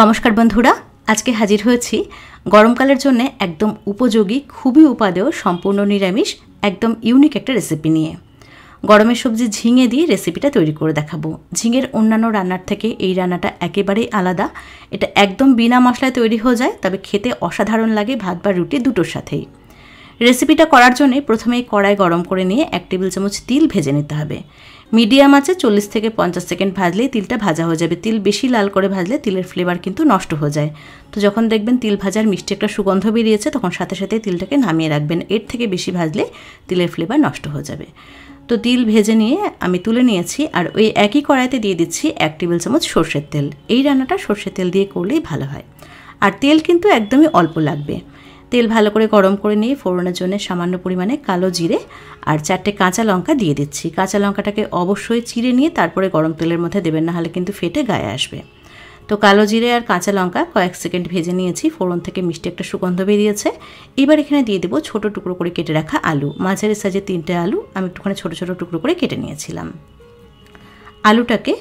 নমস্কার বন্ধুরা আজকে হাজির হয়েছি গরমকালের জন্য একদম উপযোগী খুবই উপাদেয় সম্পূর্ণ নিরামিষ একদম ইউনিক একটা রেসিপি নিয়ে গরমের সবজি ঝিঙে দিয়ে রেসিপিটা তৈরি করে দেখাবো ঝিঙের অন্যান্য রান্নার থেকে এই রান্নাটা একেবারেই আলাদা এটা একদম বিনা মশলায় তৈরি হয়ে যায় তবে খেতে অসাধারণ লাগে ভাত বা রুটি দুটোর সাথেই রেসিপিটা করার জন্যে প্রথমেই কড়াই গরম করে নিয়ে এক টেবিল চামচ তিল ভেজে নিতে হবে মিডিয়াম আছে চল্লিশ থেকে পঞ্চাশ সেকেন্ড ভাজলেই তিলটা ভাজা হয়ে যাবে তিল বেশি লাল করে ভাজলে তিলের ফ্লেভার কিন্তু নষ্ট হয়ে যায় তো যখন দেখবেন তিল ভাজার মিষ্টি একটা সুগন্ধ বেরিয়েছে তখন সাথে সাথে তিলটাকে নামিয়ে রাখবেন এর থেকে বেশি ভাজলে তিলের ফ্লেভার নষ্ট হয়ে যাবে তো তিল ভেজে নিয়ে আমি তুলে নিয়েছি আর ওই একই কড়াইতে দিয়ে দিচ্ছি এক টেবিল চামচ সর্ষের তেল এই রান্নাটা সর্ষের তেল দিয়ে করলেই ভালো হয় আর তেল কিন্তু একদমই অল্প লাগবে তেল ভালো করে গরম করে নিয়ে ফোড়নের জন্য সামান্য পরিমাণে কালো জিরে আর চারটে কাঁচা লঙ্কা দিয়ে দিচ্ছি কাঁচা লঙ্কাটাকে অবশ্যই চিড়ে নিয়ে তারপরে গরম তেলের মধ্যে দেবেন না হলে কিন্তু ফেটে গায়ে আসবে তো কালো জিরে আর কাঁচা লঙ্কা কয়েক সেকেন্ড ভেজে নিয়েছি ফোড়ন থেকে মিষ্টি একটা সুগন্ধ বেরিয়েছে এবার এখানে দিয়ে দেবো ছোটো টুকরো করে কেটে রাখা আলু মাঝারি সাইজে তিনটে আলু আমি একটুখানি ছোটো ছোটো টুকরো করে কেটে নিয়েছিলাম আলুটাকে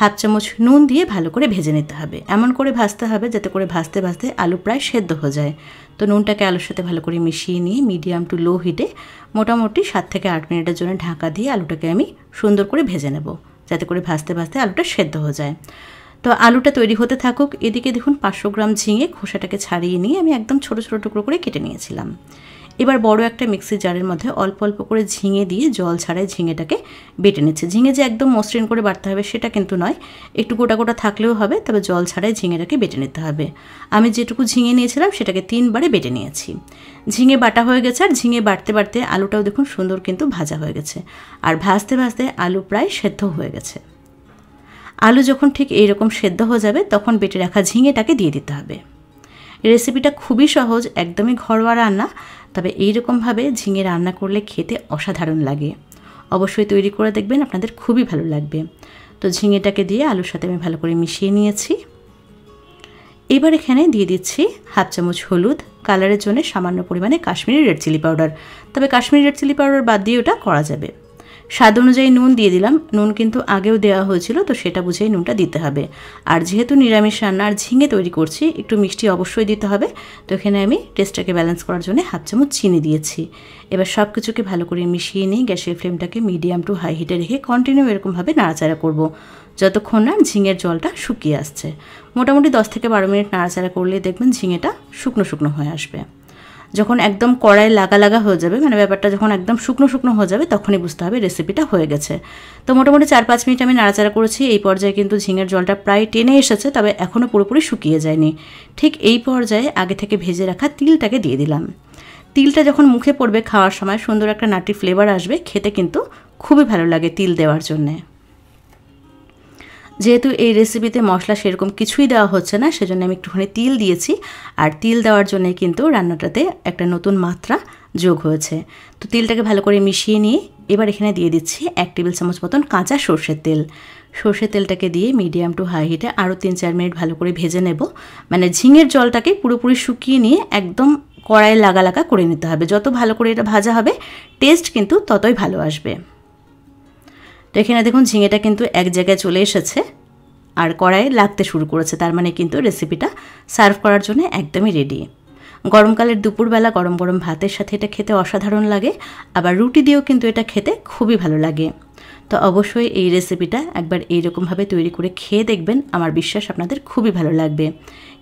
হাত চামচ নুন দিয়ে ভালো করে ভেজে নিতে হবে এমন করে ভাজতে হবে যাতে করে ভাজতে ভাজতে আলু প্রায় সেদ্ধ হয়ে যায় তো নুনটাকে আলুর সাথে ভালো করে মিশিয়ে নিয়ে মিডিয়াম টু লো হিটে মোটামুটি সাত থেকে আট মিনিটের জন্য ঢাকা দিয়ে আলুটাকে আমি সুন্দর করে ভেজে নেব যাতে করে ভাজতে ভাজতে আলুটা সেদ্ধ হয়ে যায় তো আলুটা তৈরি হতে থাকুক এদিকে দেখুন পাঁচশো গ্রাম ঝিঙে খোসাটাকে ছাড়িয়ে নিয়ে আমি একদম ছোটো ছোটো টুকরো করে কেটে নিয়েছিলাম এবার বড় একটা মিক্সির জারের মধ্যে অল্প অল্প করে ঝিঙে দিয়ে জল ছাড়াই ঝিঙেটাকে বেটে নিচ্ছে ঝিঙে যে একদম মসৃণ করে বাড়তে হবে সেটা কিন্তু নয় একটু গোটা গোটা থাকলেও হবে তবে জল ছাড়াই ঝিঙেটাকে বেটে নিতে হবে আমি যেটুকু ঝিঙে নিয়েছিলাম সেটাকে তিনবারে বেটে নিয়েছি ঝিঙে বাটা হয়ে গেছে আর ঝিঙে বাড়তে বাড়তে আলুটাও দেখুন সুন্দর কিন্তু ভাজা হয়ে গেছে আর ভাজতে ভাজতে আলু প্রায় সেদ্ধ হয়ে গেছে আলু যখন ঠিক এইরকম সেদ্ধ হয়ে যাবে তখন বেটে রাখা ঝিঙেটাকে দিয়ে দিতে হবে রেসিপিটা খুবই সহজ একদমই ঘরোয়া রান্না তবে এইরকমভাবে ঝিঙে রান্না করলে খেতে অসাধারণ লাগে অবশ্যই তৈরি করে দেখবেন আপনাদের খুবই ভালো লাগবে তো ঝিঙেটাকে দিয়ে আলুর সাথে আমি ভালো করে মিশিয়ে নিয়েছি এবার এখানে দিয়ে দিচ্ছি হাফ চামচ হলুদ কালারের জন্য সামান্য পরিমাণে কাশ্মীরি রেড চিলি পাউডার তবে কাশ্মীরি রেড চিলি পাউডার বাদ দিয়ে ওটা করা যাবে স্বাদ অনুযায়ী নুন দিয়ে দিলাম নুন কিন্তু আগেও দেওয়া হয়েছিল তো সেটা বুঝেই নুনটা দিতে হবে আর যেহেতু নিরামিষ রান্না আর ঝিঙে তৈরি করছি একটু মিষ্টি অবশ্যই দিতে হবে তো এখানে আমি টেস্টটাকে ব্যালেন্স করার জন্য হাফ চামচ চিনি দিয়েছি এবার সব কিছুকে ভালো করে মিশিয়ে নিই গ্যাসের ফ্লেমটাকে মিডিয়াম টু হাই হিটে রেখে কন্টিনিউ এরকমভাবে নাড়াচাড়া করব যতক্ষণ না ঝিঙের জলটা শুকিয়ে আসছে মোটামুটি দশ থেকে বারো মিনিট নাড়াচাড়া করলে দেখবেন ঝিঙেটা শুকনো শুকনো হয়ে আসবে যখন একদম কড়াই লাগা লাগা হয়ে যাবে মানে ব্যাপারটা যখন একদম শুকনো শুকনো হয়ে যাবে তখনই বুঝতে হবে রেসিপিটা হয়ে গেছে তো মোটামুটি চার পাঁচ মিনিট আমি নাড়াচাড়া করেছি এই পর্যায়ে কিন্তু ঝিঙের জলটা প্রায় টেনে এসেছে তবে এখনও পুরোপুরি শুকিয়ে যায়নি ঠিক এই পর্যায়ে আগে থেকে ভেজে রাখা তিলটাকে দিয়ে দিলাম তিলটা যখন মুখে পড়বে খাওয়ার সময় সুন্দর একটা নাটি ফ্লেভার আসবে খেতে কিন্তু খুবই ভালো লাগে তিল দেওয়ার জন্যে যেহেতু এই রেসিপিতে মশলা সেরকম কিছুই দেওয়া হচ্ছে না সেজন্য আমি একটুখানি তিল দিয়েছি আর তিল দেওয়ার জন্য কিন্তু রান্নাটাতে একটা নতুন মাত্রা যোগ হয়েছে তো তিলটাকে ভালো করে মিশিয়ে নিয়ে এবার এখানে দিয়ে দিচ্ছি এক টেবিল চামচ মতন কাঁচা সর্ষের তেল সর্ষের তেলটাকে দিয়ে মিডিয়াম টু হাই হিটে আরও তিন চার মিনিট ভালো করে ভেজে নেব মানে ঝিঙের জলটাকে পুরোপুরি শুকিয়ে নিয়ে একদম কড়াইয়ে লাগা লাগা করে নিতে হবে যত ভালো করে এটা ভাজা হবে টেস্ট কিন্তু ততই ভালো আসবে তো এখানে দেখুন ঝিঙেটা কিন্তু এক জায়গায় চলে এসেছে আর কড়াইয়ে লাগতে শুরু করেছে তার মানে কিন্তু রেসিপিটা সার্ভ করার জন্য একদমই রেডি গরমকালের দুপুরবেলা গরম গরম ভাতের সাথে এটা খেতে অসাধারণ লাগে আবার রুটি দিয়েও কিন্তু এটা খেতে খুবই ভালো লাগে তো অবশ্যই এই রেসিপিটা একবার এইরকমভাবে তৈরি করে খেয়ে দেখবেন আমার বিশ্বাস আপনাদের খুবই ভালো লাগবে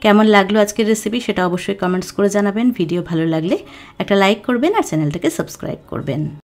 কেমন লাগলো আজকের রেসিপি সেটা অবশ্যই কমেন্টস করে জানাবেন ভিডিও ভালো লাগলে একটা লাইক করবেন আর চ্যানেলটাকে সাবস্ক্রাইব করবেন